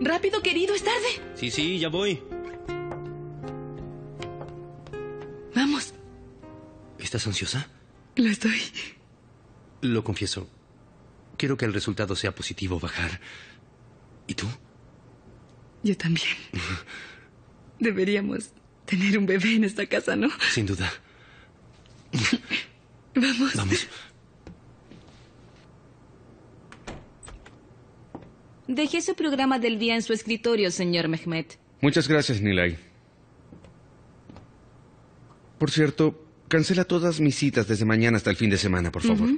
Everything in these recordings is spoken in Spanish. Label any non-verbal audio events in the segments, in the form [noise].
Rápido, querido, es tarde. Sí, sí, ya voy. Vamos. ¿Estás ansiosa? Lo estoy. Lo confieso. Quiero que el resultado sea positivo, bajar. ¿Y tú? Yo también. [laughs] Deberíamos tener un bebé en esta casa, ¿no? Sin duda. Vamos. Vamos. Dejé su programa del día en su escritorio, señor Mehmet. Muchas gracias, Nilay. Por cierto, cancela todas mis citas desde mañana hasta el fin de semana, por favor.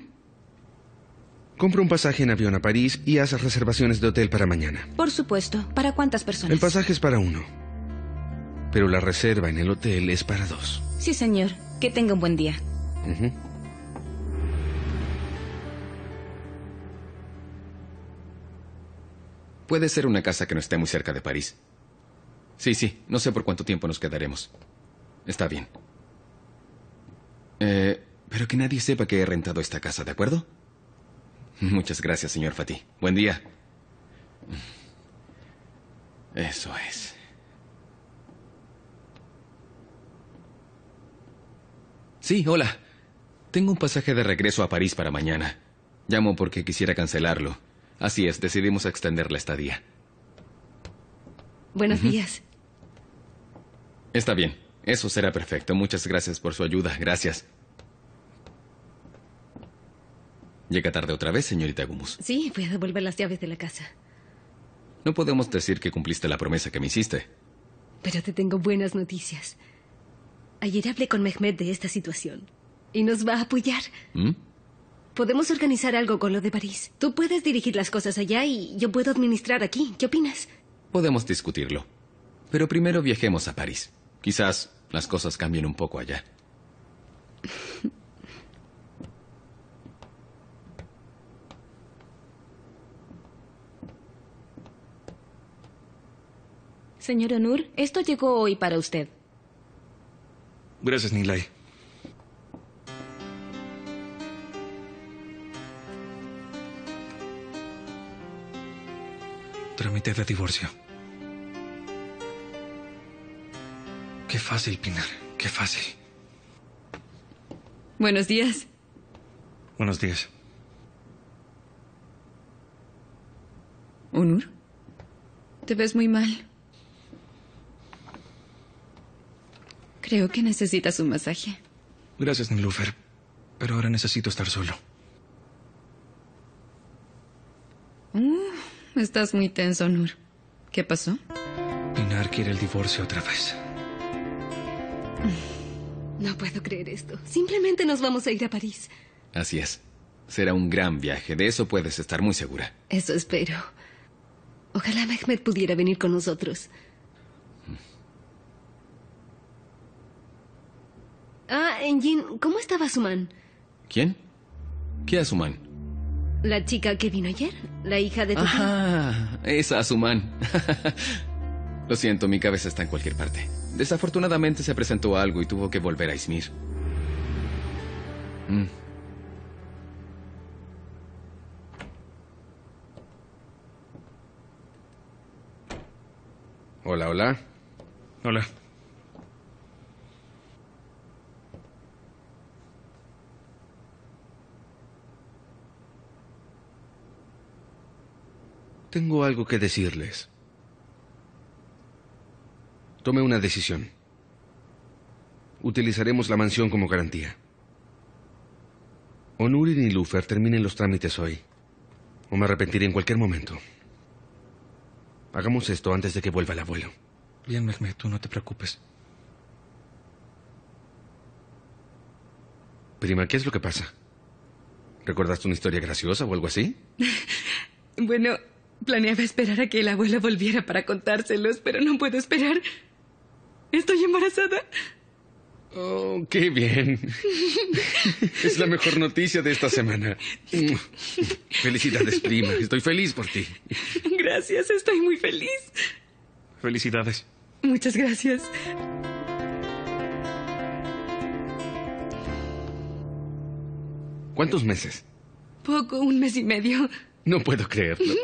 Compra un pasaje en avión a París y haz reservaciones de hotel para mañana. Por supuesto. ¿Para cuántas personas? El pasaje es para uno. Pero la reserva en el hotel es para dos. Sí, señor. Que tenga un buen día. Puede ser una casa que no esté muy cerca de París. Sí, sí, no sé por cuánto tiempo nos quedaremos. Está bien. Eh, pero que nadie sepa que he rentado esta casa, ¿de acuerdo? Muchas gracias, señor Fatih. Buen día. Eso es. Sí, hola. Tengo un pasaje de regreso a París para mañana. Llamo porque quisiera cancelarlo. Así es, decidimos extender la estadía. Buenos días. Está bien, eso será perfecto. Muchas gracias por su ayuda, gracias. Llega tarde otra vez, señorita Gumus. Sí, voy a devolver las llaves de la casa. No podemos decir que cumpliste la promesa que me hiciste. Pero te tengo buenas noticias. Ayer hablé con Mehmet de esta situación y nos va a apoyar. ¿Mm? Podemos organizar algo con lo de París. Tú puedes dirigir las cosas allá y yo puedo administrar aquí. ¿Qué opinas? Podemos discutirlo. Pero primero viajemos a París. Quizás las cosas cambien un poco allá. Señor Onur, esto llegó hoy para usted. Gracias, Nilay. Trámite de divorcio. Qué fácil, Pinar, qué fácil. Buenos días. Buenos días. Unur. te ves muy mal. Creo que necesitas un masaje. Gracias, Nilufer. Pero ahora necesito estar solo. Uh. Estás muy tenso, Nur. ¿Qué pasó? Pinar quiere el divorcio otra vez. No puedo creer esto. Simplemente nos vamos a ir a París. Así es. Será un gran viaje. De eso puedes estar muy segura. Eso espero. Ojalá Mehmet pudiera venir con nosotros. Ah, Engin, ¿cómo estaba Suman? ¿Quién? ¿Qué es Suman? ¿La chica que vino ayer? ¿La hija de tu Ah, esa Asuman. [laughs] Lo siento, mi cabeza está en cualquier parte. Desafortunadamente se presentó algo y tuvo que volver a ismir. Mm. Hola, hola. Hola. Tengo algo que decirles. Tome una decisión. Utilizaremos la mansión como garantía. Nurin y Lufer terminen los trámites hoy. O me arrepentiré en cualquier momento. Hagamos esto antes de que vuelva el abuelo. Bien, Mehmet, tú no te preocupes. Prima, ¿qué es lo que pasa? ¿Recordaste una historia graciosa o algo así? [laughs] bueno, Planeaba esperar a que la abuela volviera para contárselos, pero no puedo esperar. Estoy embarazada. Oh, qué bien. [laughs] es la mejor noticia de esta semana. Felicidades, prima. Estoy feliz por ti. Gracias, estoy muy feliz. Felicidades. Muchas gracias. ¿Cuántos meses? Poco, un mes y medio. No puedo creerlo.